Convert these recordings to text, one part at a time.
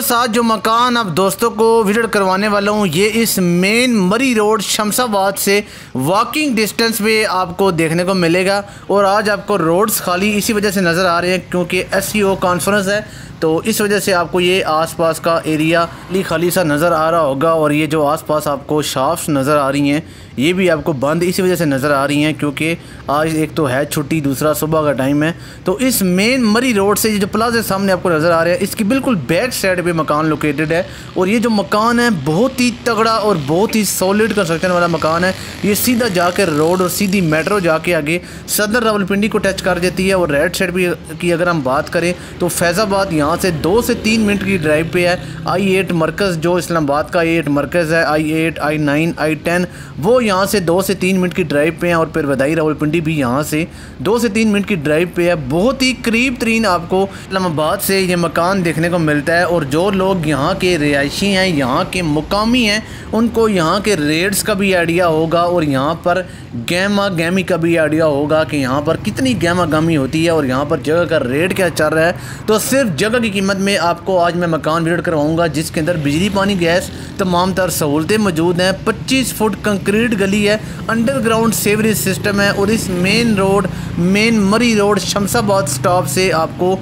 number सात जो मकान आप दोस्तों को विजिट करवाने वाला हूँ ये इस मेन मरी रोड शमसाबाद से वॉकिंग डिस्टेंस पे आपको देखने को मिलेगा और आज आपको रोड्स खाली इसी वजह से नज़र आ रहे हैं क्योंकि एस कॉन्फ्रेंस e है तो इस वजह से आपको ये आसपास का एरिया ली खाली सा नज़र आ रहा होगा और ये जो आसपास आपको शाफ्स नज़र आ रही हैं ये भी आपको बंद इसी वजह से नज़र आ रही हैं क्योंकि आज एक तो है छुट्टी दूसरा सुबह का टाइम है तो इस मेन मरी रोड से ये जो प्लाजे सामने आपको नज़र आ रहा है इसकी बिल्कुल बैक साइड पर मकान लोकेटेड है और ये जो मकान है बहुत ही तगड़ा और बहुत ही सॉलिड कंस्ट्रक्शन वाला मकान है ये सीधा जाकर रोड और सीधी मेट्रो जाके आगे सदर रावलपिंडी को टच कर देती है और रेड साइड भी की अगर हम बात करें तो फैज़ाबाद यहाँ यहाँ से दो से तीन मिनट की ड्राइव पे है आई एट मरकज़ जो इस्लामाबाद का आई एट मरकज़ है I eight I nine I ten वो यहाँ से दो से तीन मिनट की ड्राइव पे है और फिर वदाई रावलपिंडी भी यहाँ से दो से तीन मिनट की ड्राइव पे है बहुत ही करीब तरीन आपको इस्लामाबाद से ये मकान देखने को मिलता है और जो लोग यहाँ के रिहायशी हैं यहाँ के मुकामी हैं उनको यहाँ के रेट्स का भी आइडिया होगा और यहाँ पर गैमा गैमी का भी आइडिया होगा कि यहाँ पर कितनी गैमा गमी होती है और यहाँ पर जगह का रेट क्या चल रहा है तो सिर्फ जगह सौ की कीमत में आपको आज मैं मकान विजिट करवाऊंगा जिसके अंदर बिजली पानी गैस तमाम तर सहूलतें मौजूद हैं 25 फुट कंक्रीट गली है अंडरग्राउंड सेवरेज सिस्टम है और इस main road main Murree road Shamsabad stop से आपको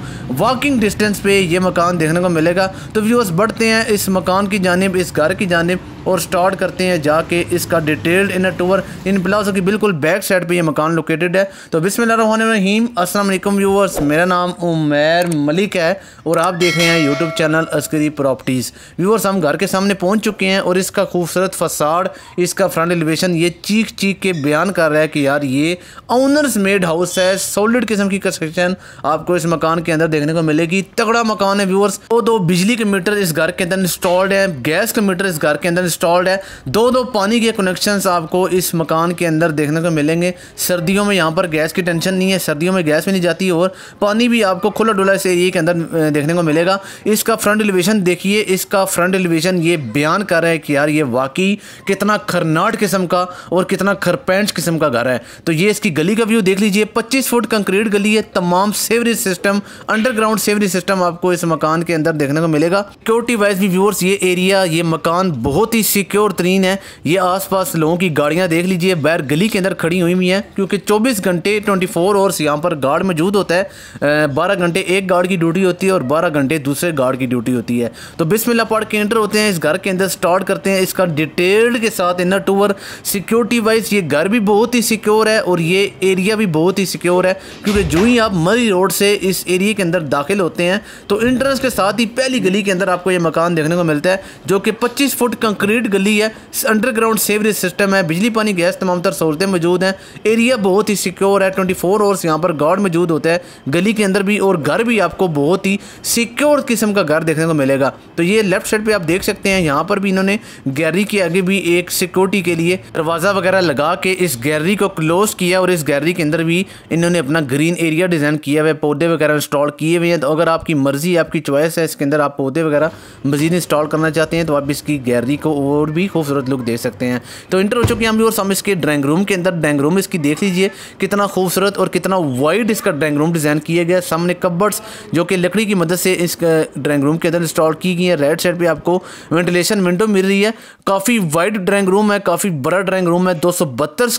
वॉकिंग डिस्टेंस पे ये मकान देखने को मिलेगा तो व्यूअर्स बढ़ते हैं इस मकान की जानब इस घर की जानब और स्टार्ट करते हैं जाके इसका डिटेल्ड इनर टूर इन प्लाजो की बिल्कुल बैक साइड पे ये मकान लोकेटेड है तो बिसमीम असलम व्यूवर्स मेरा नाम उमैर मलिक है और आप देख रहे हैं YouTube channel Askari properties viewers हम घर के सामने पहुँच चुके हैं और इसका खूबसूरत फसाड इसका फ्रंट एलिवेशन ये चीख चीख के बयान कर रहा है कि यार ये ओनर्स मेड हाउस है सोलिड किस्म की कंस्ट्रक्शन आपको इस मकान के अंदर देखने को मिलेगी तगड़ा मकान है व्यूवर्स तो दो बिजली के मीटर इस घर के अंदर इंस्टॉल्ड है गैस के मीटर इस घर के अंदर इंस्टॉल्ड है दो दो पानी के कनेक्शंस आपको इस मकान के अंदर देखने को मिलेंगे सर्दियों में यहाँ पर गैस की टेंशन नहीं है सर्दियों में गैस भी नहीं जाती और पानी भी आपको खुला डुला इस एरिए के अंदर देखने को मिलेगा इसका फ्रंट एलिवेशन देखिए इसका फ्रंट एलिवेशन ये बयान कर रहा है कि यार ये वाकई कितना खरनाट किस्म का और कितना खरपेंच किस्म का घर है तो ये इसकी गली का व्यू देख लीजिए पच्चीस फुट कंक्रीट गली है तमाम sewerage system underground sewerage system आपको इस मकान के अंदर देखने को मिलेगा सिक्योरिटी वाइज भी व्यूअर्स ये एरिया ये मकान बहुत ही ही सिक्योर तरीन है ये आसपास लोगों की गाड़ियाँ देख लीजिए बैर गली के अंदर खड़ी हुई हुई हैं क्योंकि चौबीस घंटे ट्वेंटी फोर आवर्स यहाँ पर गार्ड मौजूद होता है बारह घंटे एक गार्ड की ड्यूटी होती है और बारह घंटे दूसरे गार्ड की ड्यूटी होती है तो बिस्मिल्ला पार्ट के एंटर होते हैं इस घर के अंदर स्टार्ट करते हैं इसका डिटेल्ड के साथ इनर टूअर सिक्योरिटी वाइज ये घर भी बहुत ही सिक्योर है और ये एरिया भी बहुत ही सिक्योर है क्योंकि जो ही आप मरी रोड से इस एरिए के अंदर दाखिल होते हैं तो इंट्रेंस के साथ ही पहली गली के अंदर आपको ये मकान देखने को मिलता है जो कि 25 फुट कंक्रीट कंक्रीट गली है अंडरग्राउंड सेवरेज सिस्टम है बिजली पानी गैस तमाम तरह सहूलतें मौजूद हैं एरिया बहुत ही सिक्योर है ट्वेंटी फोर आवर्स यहाँ पर गार्ड मौजूद होता है गली के अंदर भी और घर भी आपको बहुत ही सिक्योर किस्म का घर देखने को मिलेगा तो ये लेफ्ट साइड पर आप देख सकते हैं यहाँ पर भी इन्होंने गैलरी के आगे भी एक सिक्योरिटी के लिए दरवाज़ा वगैरह लगा के इस गैलरी को क्लोज किया और इस गैलरी के अंदर भी इन्होंने अपना ग्रीन एरिया डिज़ाइन किया हुआ है पौधे वगैरह इंस्टॉल किए हुए हैं तो अगर आपकी मर्ज़ी आपकी चॉइस है इसके अंदर आप पौधे वगैरह मज़ीद इंस्टॉल करना चाहते हैं तो आप इसकी गैलरी को और भी खूबसूरत लुक दे सकते हैं तो इंटर हो चुके हैं हम भी और हम इसके ड्राइंग रूम के अंदर ड्राइंग रूम इसकी देख लीजिए कितना खूबसूरत और कितना वाइड इसका ड्राइंग रूम डिज़ाइन किया गया सामने कब्बर्स जो कि लकड़ी की मदद से इस ड्राइंग रूम के अंदर इंस्टॉल की गई है राइट साइड पर आपको वेंटिलेशन विंडो मिल रही है काफ़ी वाइड ड्राइंग रूम है काफ़ी बड़ा ड्राइंग रूम है दो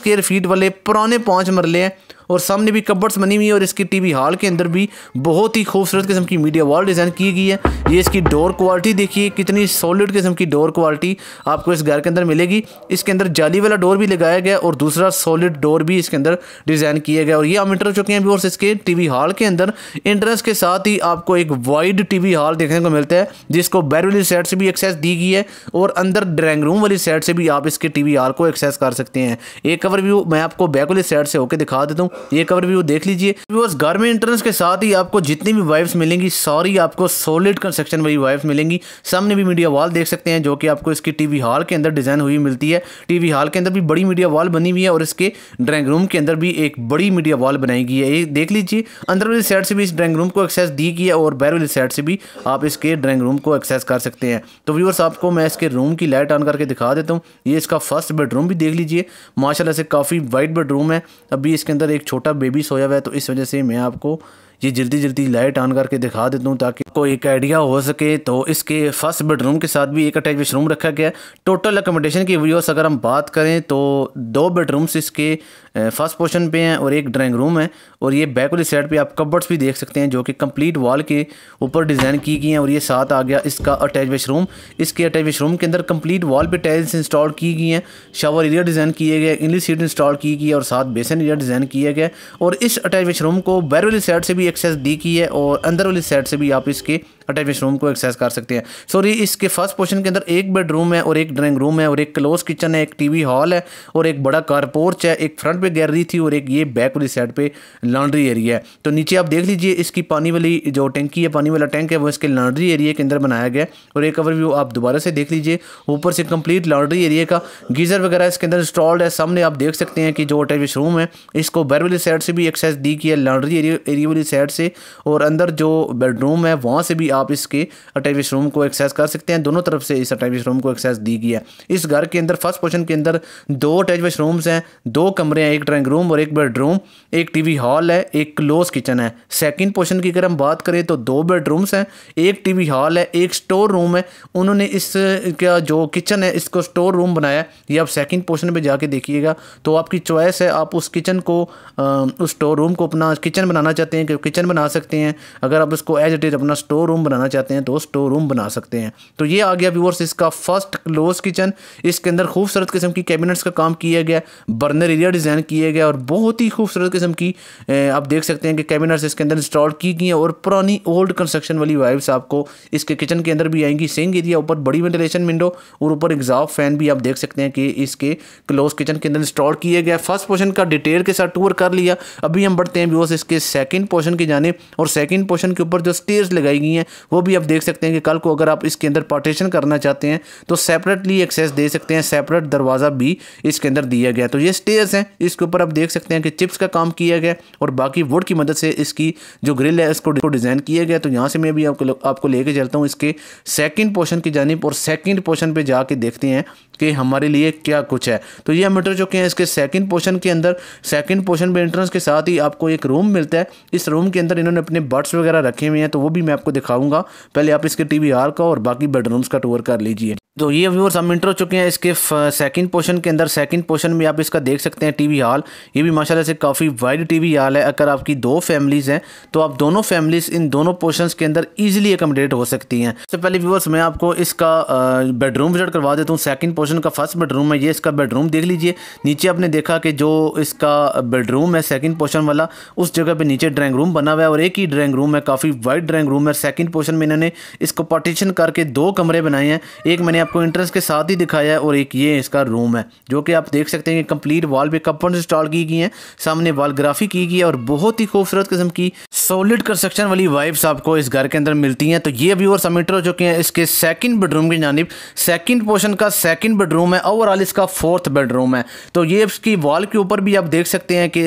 स्केयर फीट वाले पुराने पाँच मरले हैं और सामने भी कबर्ड्स बनी हुई है और इसकी टीवी हॉल के अंदर भी बहुत ही खूबसूरत किस्म की मीडिया वॉल डिज़ाइन की गई है ये इसकी डोर क्वालिटी देखिए कितनी सॉलिड किस्म की डोर क्वालिटी आपको इस घर के अंदर मिलेगी इसके अंदर जाली वाला डोर भी लगाया गया और दूसरा सॉलिड डोर भी इसके अंदर डिज़ाइन किया गया और ये हम इंटर चुके हैं व्यूअर्स इसके टीवी हॉल के अंदर इंटरेंस के साथ ही आपको एक वाइड टीवी हॉल देखने को मिलता है जिसको बैरवली साइड से भी एक्सेस दी गई है और अंदर ड्राइंग रूम वाली साइड से भी आप इसके टीवी हॉल को एक्सेस कर सकते हैं एक कवर व्यू मैं आपको बैक वाली साइड से होकर दिखा देता हूँ ये कवर भी वो देख लीजिए व्यूअर्स घर में इंटरेंस के साथ ही आपको जितनी भी वाइब्स मिलेंगी सारी आपको सॉलिड कंस्ट्रक्शन वाली वाइब्स मिलेंगी सामने भी मीडिया वॉल देख सकते हैं जो कि आपको इसकी टीवी हॉल के अंदर डिजाइन हुई मिलती है टीवी हॉल के अंदर भी बड़ी मीडिया वॉल बनी हुई है और इसके ड्राइंग रूम के अंदर भी एक बड़ी मीडिया वॉल बनाई गई है ये देख लीजिए अंदर वाली साइड से भी इस ड्राइंग रूम को एक्सेस दी गई है और बैर वाली साइड से भी आप इसके ड्राइंग रूम को एक्सेस कर सकते हैं तो व्यूअर्स आपको मैं इसके रूम की लाइट ऑन करके दिखा देता हूँ ये इसका फर्स्ट बेडरूम भी देख लीजिए माशाला से काफ़ी वाइट बेडरूम है अभी इसके अंदर एक छोटा बेबी सोया हुआ है तो इस वजह से मैं आपको ये जल्दी जल्दी लाइट ऑन करके दिखा देता हूँ ताकि आपको एक आइडिया हो सके तो इसके फर्स्ट बेडरूम के साथ भी एक अटैच वॉशरूम रखा गया है टोटल अकोमोडेशन की वीडियोस अगर हम बात करें तो दो बेडरूम्स इसके फर्स्ट पोर्शन पे हैं और एक ड्राइंग रूम है और ये बैक वाली साइड पे आप कबर्ड्स भी देख सकते हैं जो कि कंप्लीट वॉल के ऊपर डिज़ाइन की गई हैं और ये साथ आ गया इसका अटैच वॉशरूम इसके अटैच वॉशरूम के अंदर कम्प्लीट वाल पर टाइल्स इंस्टॉल की गई हैं शावर एरिया डिज़ाइन किए गए इंग्लिश सीट इंस्टॉल की गई है और साथ बेसन एरिया डिज़ाइन किया गया और इस अटैच वॉशरूम को वाली साइड से भी एक्सेस डी की है और अंदर वाली साइड से भी आप इसके अटैच रूम को एक्सेस कर सकते हैं सॉरी इसके फर्स्ट पोर्शन के अंदर एक बेडरूम है और एक ड्राइंग रूम है और एक क्लोज किचन है एक टीवी हॉल है और एक बड़ा कारपोर्च है एक फ्रंट पे गैलरी थी और एक ये बैक वाली साइड पे लॉन्ड्री एरिया है तो नीचे आप देख लीजिए इसकी पानी वाली जो टैंकी है पानी वाला टैंक है वो इसके लॉन्ड्री एरिया के अंदर बनाया गया और एक ओवरव्यू आप दोबारा से देख लीजिए ऊपर से कंप्लीट लॉन्ड्री एरिया का गीज़र वगैरह इसके अंदर इंस्टॉल्ड है सामने आप देख सकते हैं कि जो अटैच रूम है इसको बैर वाली साइड से भी एक्सेस दी की है लॉन्ड्री एरिया एरिया वाली साइड से और अंदर जो बेडरूम है वहाँ से भी आप इसके अटैच रूम को एक्सेस कर सकते हैं दोनों तरफ से इस अटैच रूम को एक्सेस दी गई है इस घर के अंदर फर्स्ट पोर्शन के अंदर दो अटैच रूम्स हैं दो कमरे हैं एक ड्राइंग रूम और एक बेडरूम एक टीवी हॉल है एक क्लोज किचन है सेकंड पोर्शन की अगर हम बात करें तो दो बेडरूम्स हैं एक टीवी हॉल है एक स्टोर रूम है उन्होंने इस का जो किचन है इसको स्टोर रूम बनाया ये आप सेकंड पोर्शन में जाके देखिएगा तो आपकी चॉइस है आप उस किचन को आ, उस स्टोर रूम को अपना किचन बनाना चाहते हैं कि किचन बना सकते हैं अगर आप इसको एज इट इज़ अपना स्टोर रूम बनाना चाहते हैं तो स्टोर रूम बना सकते हैं तो ये आ गया व्यूवर्स इसका फर्स्ट क्लोज किचन इसके अंदर खूबसूरत किस्म की कैबिनेट्स का काम किया गया बर्नर एरिया डिज़ाइन किया गया और बहुत ही खूबसूरत किस्म की आप देख सकते हैं कि कैबिनेट्स इसके अंदर इंस्टॉल की गई हैं और पुरानी ओल्ड कंस्ट्रक्शन वाली वाइब्स आपको इसके किचन के अंदर भी आएंगी सेंग एरिया ऊपर बड़ी वेंटिलेशन विंडो और ऊपर एग्जॉप फैन भी आप देख सकते हैं कि इसके क्लोज किचन के अंदर इंस्टॉल किया गया फर्स्ट पोर्शन का डिटेल के साथ टूर कर लिया अभी हम बढ़ते हैं व्यूवर्स इसके सेकेंड पोर्शन पोर्शन की जाने और सेकेंड पोर्शन के ऊपर जो स्टेयर्स लगाई गई हैं वो भी आप देख सकते हैं कि कल को अगर आप इसके अंदर पार्टीशन करना चाहते हैं तो सेपरेटली एक्सेस दे सकते हैं सेपरेट दरवाज़ा भी इसके अंदर दिया गया तो ये स्टेयर्स हैं इसके ऊपर आप देख सकते हैं कि चिप्स का काम किया गया और बाकी वुड की मदद से इसकी जो ग्रिल है इसको डिज़ाइन किया गया तो यहाँ से मैं भी आपको आपको लेके चलता हूँ इसके सेकेंड पोर्शन की जानब और सेकेंड पोर्शन पर जाके देखते हैं कि हमारे लिए क्या कुछ है तो ये हम चुके हैं इसके सेकेंड पोर्शन के अंदर सेकेंड पोर्शन पर एंट्रेंस के साथ ही आपको एक रूम मिलता है इस रूम रूम के अंदर इन्होंने अपने बर्ड्स वगैरह रखे हुए हैं तो वो भी मैं आपको दिखाऊंगा पहले आप इसके टी का और बाकी बेडरूम्स का टूर कर लीजिए तो ये व्यूअर्स हम इंटर हो चुके हैं इसके सेकंड पोर्शन के अंदर सेकंड पोर्शन में आप इसका देख सकते हैं टीवी हॉल ये भी माशाल्लाह से काफ़ी वाइड टीवी हॉल है अगर आपकी दो फैमिलीज़ हैं तो आप दोनों फैमिलीज़ इन दोनों पोर्शन के अंदर इजीली एकोमोडेट हो सकती हैं सबसे पहले व्यूअर्स मैं आपको इसका बेडरूम विजिट करवा देता हूँ सेकेंड पोर्शन का फर्स्ट बेडरूम है ये इसका बेडरूम देख लीजिए नीचे आपने देखा कि जो इसका बेडरूम है सेकेंड पोर्शन वाला उस जगह पर नीचे ड्राइंग रूम बना हुआ है और एक ही ड्राइंग रूम है काफ़ी वाइड ड्राइंग रूम है सेकेंड पोर्शन में इन्होंने इसको पार्टीशन करके दो कमरे बनाए हैं एक मैंने आपको इंटरेस्ट के साथ ही दिखाया है और एक ये इसका रूम है जो कि आप देख सकते हैं कि कंप्लीट वॉल पे कपड़ इंस्टॉल की गई है सामने वॉल ग्राफी की गई है और बहुत ही खूबसूरत किस्म की सॉलिड कंस्ट्रक्शन वाली वाइब्स आपको इस घर के अंदर मिलती हैं तो ये अभी और समीटर हो चुके हैं इसके सेकंड बेडरूम की जानब सेकंड पोर्शन का सेकंड बेडरूम है ओवरऑल इसका फोर्थ बेडरूम है तो ये इसकी वॉल के ऊपर भी आप देख सकते हैं कि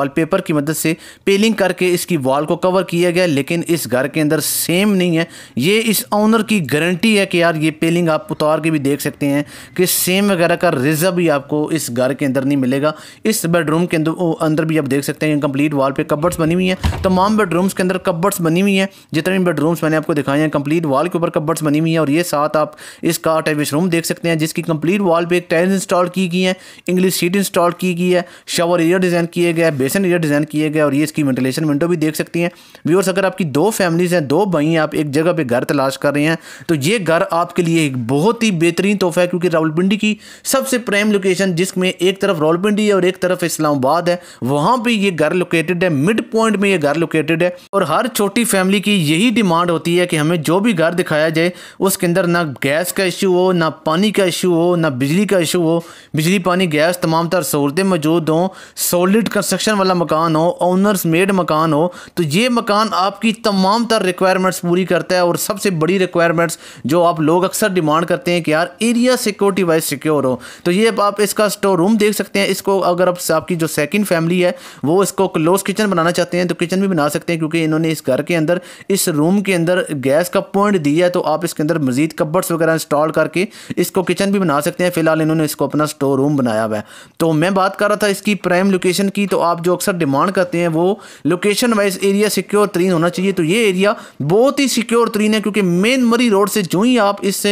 वॉलपेपर की मदद से पेलिंग करके इसकी वॉल को कवर किया गया लेकिन इस घर के अंदर सेम नहीं है ये इस ऑनर की गारंटी है कि यार ये पेलिंग आप आप उतार के भी देख सकते हैं कि सेम वगैरह का रिजा भी आपको इस घर के अंदर नहीं मिलेगा इस बेडरूम के अंदर भी आप देख सकते हैं कंप्लीट वाल पे कबर्ड्स बनी हुई हैं तमाम बेडरूम्स के अंदर कबर्ड्स बनी हुई हैं जितने भी बेडरूम्स मैंने आपको दिखाए हैं कंप्लीट वाल के ऊपर कबर्ड्स बनी हुई हैं और ये साथ आप इसका अटैच रूम देख सकते हैं जिसकी कंप्लीट वाल पर टाइल्स इंस्टॉल की गई हैं इंग्लिश सीट इंस्टॉल की गई है शावर एरिया डिज़ाइन किए गए बेसन एरिया डिज़ाइन किए गए और ये इसकी वेंटिलेशन विंडो भी देख सकती हैं व्यूअर्स अगर आपकी दो फैमिलीज़ हैं दो भाई हैं आप एक जगह पर घर तलाश कर रहे हैं तो ये घर आपके लिए एक बहुत ही बेहतरीन तोहफा है क्योंकि रावलपिंडी की सबसे प्राइम लोकेशन जिसमें एक तरफ रावलपिंडी है और एक तरफ इस्लामाबाद है वहाँ पर ये घर लोकेटेड है मिड पॉइंट में ये घर लोकेटेड है और हर छोटी फैमिली की यही डिमांड होती है कि हमें जो भी घर दिखाया जाए उसके अंदर ना गैस का इशू हो ना पानी का इशू हो ना बिजली का इशू हो बिजली पानी गैस तमाम तर सहूलतें मौजूद हों सॉलिड कंस्ट्रक्शन वाला मकान हो ओनर्स मेड मकान हो तो ये मकान आपकी तमाम तरह रिक्वायरमेंट्स पूरी करता है और सबसे बड़ी रिक्वायरमेंट्स जो आप लोग अक्सर डिमांड डिमांड करते हैं कि यार एरिया सिक्योरिटी वाइज सिक्योर हो तो ये आप इसका स्टोर रूम देख सकते हैं इसको अगर आप आपकी जो सेकंड फैमिली है वो इसको क्लोज किचन बनाना चाहते हैं तो किचन भी बना सकते हैं क्योंकि इन्होंने इस घर के अंदर इस रूम के अंदर गैस का पॉइंट दिया है तो आप इसके अंदर मजीद कब्बर्स वगैरह इंस्टॉल करके इसको किचन भी बना सकते हैं फिलहाल इन्होंने इसको अपना स्टोर रूम बनाया हुआ है तो मैं बात कर रहा था इसकी प्राइम लोकेशन की तो आप जो अक्सर डिमांड करते हैं वो लोकेशन वाइज एरिया सिक्योर तरीन होना चाहिए तो ये एरिया बहुत ही सिक्योर तरीन है क्योंकि मेन मरी रोड से जो ही आप इस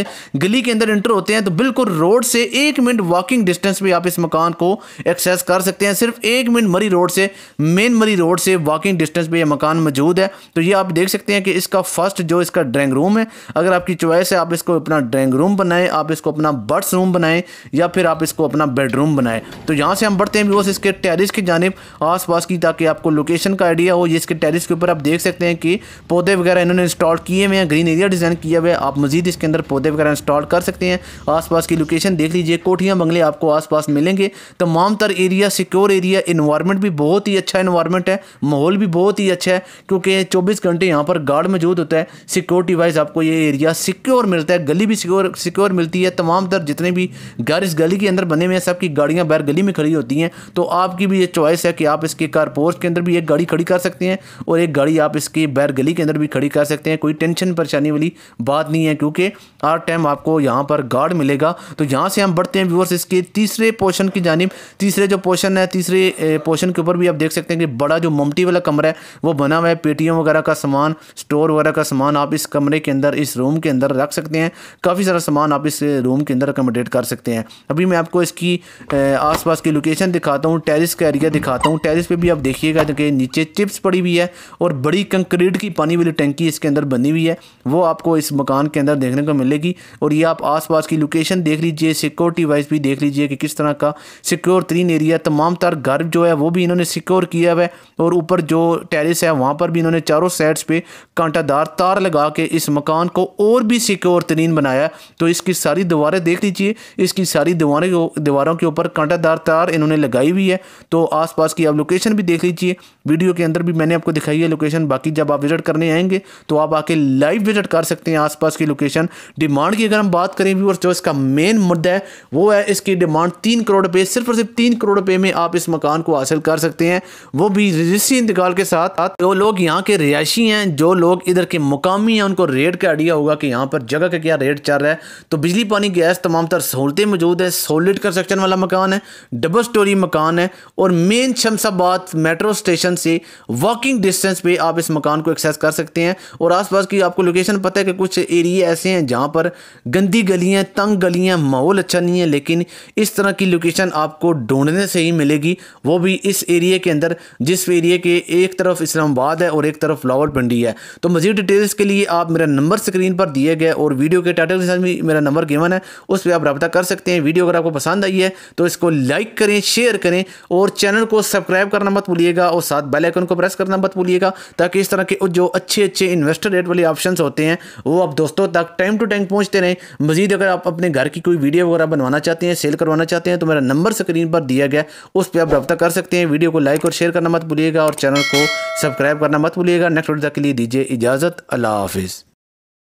गली के अंदर इंटर होते हैं तो बिल्कुल रोड से एक मिनट वॉकिंग डिस्टेंस भी आप इस मकान को एक्सेस कर सकते हैं सिर्फ एक मिनट मरी रोड से मेन मरी रोड से वॉकिंग डिस्टेंस भी यह मकान मौजूद है तो ये आप देख सकते हैं कि इसका फर्स्ट जो इसका ड्राइंग रूम है अगर आपकी चॉइस है आप इसको अपना ड्राइंग रूम बनाएं आप इसको अपना बर्ड्स रूम बनाएं या फिर आप इसको अपना बेडरूम बनाएं तो यहाँ से हम बढ़ते हैं बिकॉज इसके टेरिस की जानब आस पास की ताकि आपको लोकेशन का आइडिया हो ये इसके टेरिस के ऊपर आप देख सकते हैं कि पौधे वगैरह इन्होंने इंस्टॉल किए हुए हैं ग्रीन एरिया डिज़ाइन किया हुआ है आप मजीद इसके अंदर पौधे वगैरह इंस्टॉल कर सकते हैं आसपास की लोकेशन देख लीजिए कोठियाँ बंगले आपको आसपास मिलेंगे तमाम तर एरिया सिक्योर एरिया इन्वायरमेंट भी बहुत ही अच्छा इन्वायरमेंट है माहौल भी बहुत ही अच्छा है क्योंकि चौबीस घंटे यहाँ पर गार्ड मौजूद होता है सिक्योरिटी वाइज आपको ये एरिया सिक्योर मिलता है गली भी सिक्योर सिक्योर मिलती है तमाम तर जितने भी घर इस गली के अंदर बने हुए हैं सबकी गाड़ियाँ बाहर गली में खड़ी होती हैं तो आपकी भी ये चॉइस है कि आप इसके कार पोस्ट के अंदर भी एक गाड़ी खड़ी कर सकते हैं और एक गाड़ी आप इसकी बैर गली के अंदर भी खड़ी कर सकते हैं कोई टेंशन परेशानी वाली बात नहीं है क्योंकि हर टाइम आप आपको यहाँ पर गार्ड मिलेगा तो यहाँ से हम बढ़ते हैं व्यूवर्स इसके तीसरे पोर्शन की जानब तीसरे जो पोर्शन है तीसरे पोर्शन के ऊपर भी आप देख सकते हैं कि बड़ा जो ममटी वाला कमरा है वो बना हुआ है पेटीएम वगैरह का सामान स्टोर वगैरह का सामान आप इस कमरे के अंदर इस रूम के अंदर रख सकते हैं काफ़ी सारा सामान आप इस रूम के अंदर अकोमोडेट कर सकते हैं अभी मैं आपको इसकी आस की लोकेशन दिखाता हूँ टेरिस का एरिया दिखाता हूँ टेरिस पे भी आप देखिएगा कि नीचे चिप्स पड़ी हुई है और बड़ी कंक्रीट की पानी वाली टंकी इसके अंदर बनी हुई है वो आपको इस मकान के अंदर देखने को मिलेगी और और ये आप आसपास की लोकेशन देख लीजिए सिक्योरिटी वाइज भी देख लीजिए कि किस तरह का सिक्योर तरीन एरिया तमाम तर घर जो है वो भी इन्होंने सिक्योर किया हुआ है और ऊपर जो टेरिस है वहाँ पर भी इन्होंने चारों साइड्स पे कांटादार तार लगा के इस मकान को और भी सिक्योर तरीन बनाया तो इसकी सारी दीवारें देख लीजिए इसकी सारी दीवारें दीवारों के ऊपर कांटादार तार इन्होंने लगाई हुई है तो आसपास की आप लोकेशन भी देख लीजिए वीडियो के अंदर भी मैंने आपको दिखाई है लोकेशन बाकी जब आप विज़िट करने आएंगे तो आप आके लाइव विज़िट कर सकते हैं आसपास की लोकेशन डिमांड की अगर अगर हम बात करें व्यूअर्स जो इसका मेन मुद्दा है वो है इसकी डिमांड तीन करोड़ रुपये सिर्फ और सिर्फ तीन करोड़ रुपये में आप इस मकान को हासिल कर सकते हैं वो भी रजिस्ट्री इंतकाल के साथ जो लोग यहाँ के रिहायशी हैं जो लोग इधर के मुकामी हैं उनको रेट का आइडिया होगा कि यहाँ पर जगह का क्या रेट चल रहा है तो बिजली पानी गैस तमाम तर सहूलतें मौजूद है सोलिड कंस्ट्रक्शन वाला मकान है डबल स्टोरी मकान है और मेन शमसाबाद मेट्रो स्टेशन से वॉकिंग डिस्टेंस पर आप इस मकान को एक्सेस कर सकते हैं और आसपास की आपको लोकेशन पता है कि कुछ एरिए ऐसे हैं जहाँ पर गंदी गलियाँ तंग गलियाँ माहौल अच्छा नहीं है लेकिन इस तरह की लोकेशन आपको ढूंढने से ही मिलेगी वो भी इस एरिया के अंदर जिस एरिया के एक तरफ इस्लामाबाद है और एक तरफ लाहौर पंडी है तो मज़ीद डिटेल्स के लिए आप मेरा नंबर स्क्रीन पर दिए गए और वीडियो के टाइटल के साथ भी मेरा नंबर गेवन है उस पर आप रबा कर सकते हैं वीडियो अगर आपको पसंद आई है तो इसको लाइक करें शेयर करें और चैनल को सब्सक्राइब करना मत भूलिएगा और साथ बेलाइकन को प्रेस करना मत भूलिएगा ताकि इस तरह के जो अच्छे अच्छे इन्वेस्टर रेट वाले ऑप्शन होते हैं वो आप दोस्तों तक टाइम टू टाइम पहुँचते रहें करें मजीद अगर आप अपने घर की कोई वीडियो वगैरह बनवाना चाहते हैं सेल करवाना चाहते हैं तो मेरा नंबर स्क्रीन पर दिया गया उस पर आप रब्ता कर सकते हैं वीडियो को लाइक और शेयर करना मत भूलिएगा और चैनल को सब्सक्राइब करना मत भूलिएगा नेक्स्ट वीडियो के लिए दीजिए इजाज़त अल्लाह हाफिज़